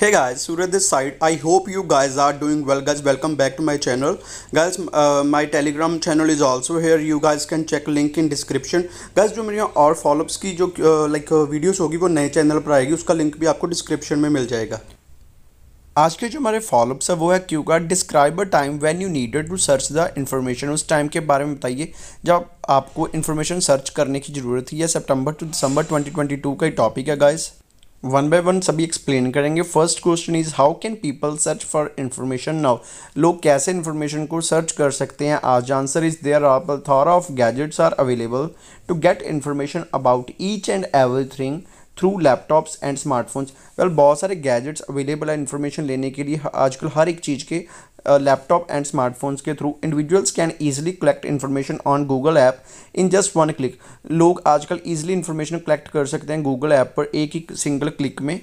Hey guys Surya this side I hope you guys are doing well guys welcome back to my channel guys my Telegram channel is also here you guys can check link in description guys जो मेरी और follow-ups की जो like uh, videos uh, होगी वो नए channel पर आएगी उसका लिंक भी आपको डिस्क्रिप्शन में मिल जाएगा आज के जो हमारे फॉलोअप्स है वो है क्यू का describe a time when you needed to search the information उस टाइम के बारे में बताइए जब आपको इन्फॉर्मेशन सर्च करने की ज़रूरत थी या सितंबर टू दिसंबर 2022 का ही टॉपिक है गाइस वन बाय वन सभी एक्सप्लेन करेंगे first question is how can people search for information now लोग कैसे इन्फॉर्मेशन को सर्च कर सकते हैं आज आंसर इज देयर आर थॉर of gadgets are available to get information about each and thing through laptops and smartphones well बहुत सारे गैजेट्स अवेलेबल है इन्फॉर्मेशन लेने के लिए आजकल हर एक चीज़ के लैपटॉप एंड स्मार्टफोन्स के through individuals can easily collect information on Google app in just one click लोग आजकल ईजिली इन्फॉर्मेशन कलेक्ट कर सकते हैं गूगल ऐप पर एक ही सिंगल क्लिक में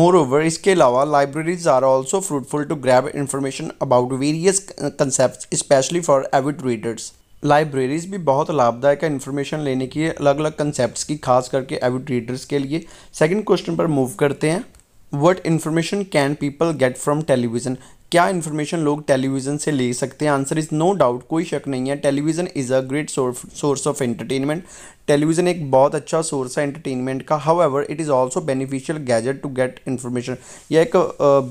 मोर ओवर इसके अलावा libraries are also fruitful to grab information about various concept specially for avid readers libraries भी बहुत लाभदायक है इन्फॉर्मेशन लेने की अलग अलग कंसेप्ट की खास करके एविड रीडर्स के लिए सेकेंड क्वेश्चन पर मूव करते हैं what information can people get from television क्या इन्फॉर्मेशन लोग टेलीविज़न से ले सकते हैं आंसर इज़ नो डाउट कोई शक नहीं है television is a great source of entertainment television एक बहुत अच्छा सोर्स है एंटरटेनमेंट का however it is also beneficial gadget to get information यह एक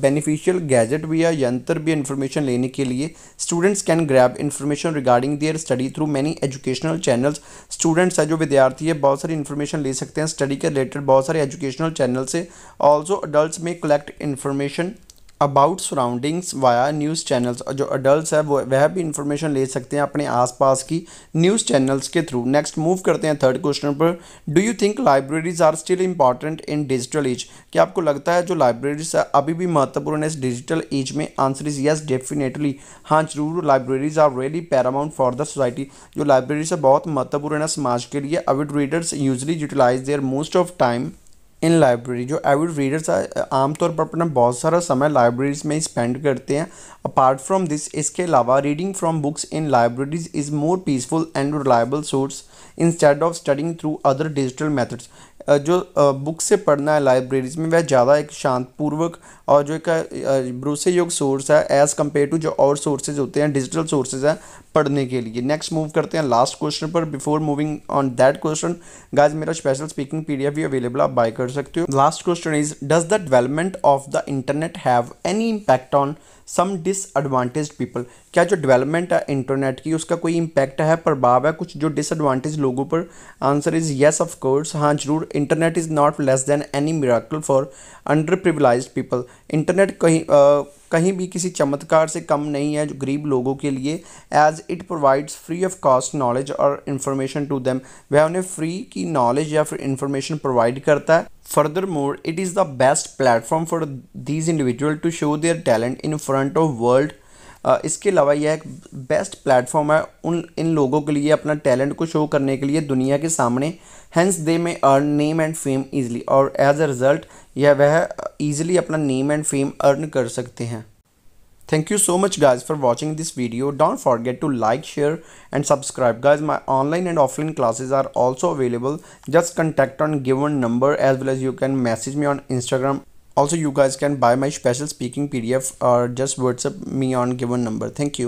बेनिफिशियल गैजेट भी है यंत्र भी इन्फॉर्मेशन लेने के लिए students can grab information regarding their study through many educational channels students है जो विद्यार्थी है बहुत सारी इन्फॉर्मेशन ले सकते हैं स्टडी के रिलेटेड बहुत सारे एजुकेशनल चैनल से ऑल्सो अडल्ट में collect information about surroundings via news channels और जो अडल्ट है वो वह भी इंफॉर्मेशन ले सकते हैं अपने आसपास की न्यूज़ चैनल्स के थ्रू नेक्स्ट मूव करते हैं थर्ड क्वेश्चन पर do you think libraries are still important in digital age क्या आपको लगता है जो लाइब्रेरीज अभी भी महत्वपूर्ण है इस डिजिटल एज में आंसर इज़ यस डेफिनेटली हाँ जरूर libraries are really paramount for the society जो लाइब्रेरीज है बहुत महत्वपूर्ण है समाज के लिए avid readers usually utilize their most of time in library जो एविड रीडर्स आमतौर पर अपना बहुत सारा समय लाइब्रेरीज में स्पेंड करते हैं अपार्ट फ्रॉम दिस इसके अलावा reading from books in libraries is more peaceful and reliable source instead of studying through other digital methods जो बुक से पढ़ना है लाइब्रेरीज में वह ज़्यादा एक शांतपूर्वक और जो एक भरोसे योग्य सोर्स है एज़ कम्पेयर टू जो और सोर्सेज होते हैं डिजिटल सोर्सेज हैं पढ़ने के लिए नेक्स्ट मूव करते हैं लास्ट क्वेश्चन पर before moving on that question guys मेरा स्पेशल स्पीकिंग पीडीएफ भी अवेलेबल आप बाय कर सकते हो last question is does the development of the internet have any impact on some disadvantage people क्या जो डेवलपमेंट है इंटरनेट की उसका कोई इम्पैक्ट है प्रभाव है कुछ जो डिसएडवांटेज लोगों पर answer is yes of course हाँ जरूर internet is not less than any miracle for under privilege people internet कहीं कहीं भी किसी चमत्कार से कम नहीं है जो गरीब लोगों के लिए as it provides free of cost knowledge और इन्फॉर्मेशन टू देम वह उन्हें फ्री की नॉलेज या फिर इन्फॉर्मेशन प्रोवाइड करता है furthermore it is the best platform for these individual to show their talent in front of world इसके अलावा यह एक बेस्ट प्लेटफॉर्म है उन इन लोगों के लिए अपना टैलेंट को शो करने के लिए दुनिया के सामने hence they may earn name and fame easily और एज अ रिज़ल्ट यह वह ईजिली अपना नेम एंड फेम अर्न कर सकते हैं Thank you so much guys for watching this video. Don't forget to like, share and subscribe. Guys, my online and offline classes are also available. Just contact on given number as well as you can message me on Instagram also you guys can buy my special speaking pdf or uh, just whatsapp me on given number thank you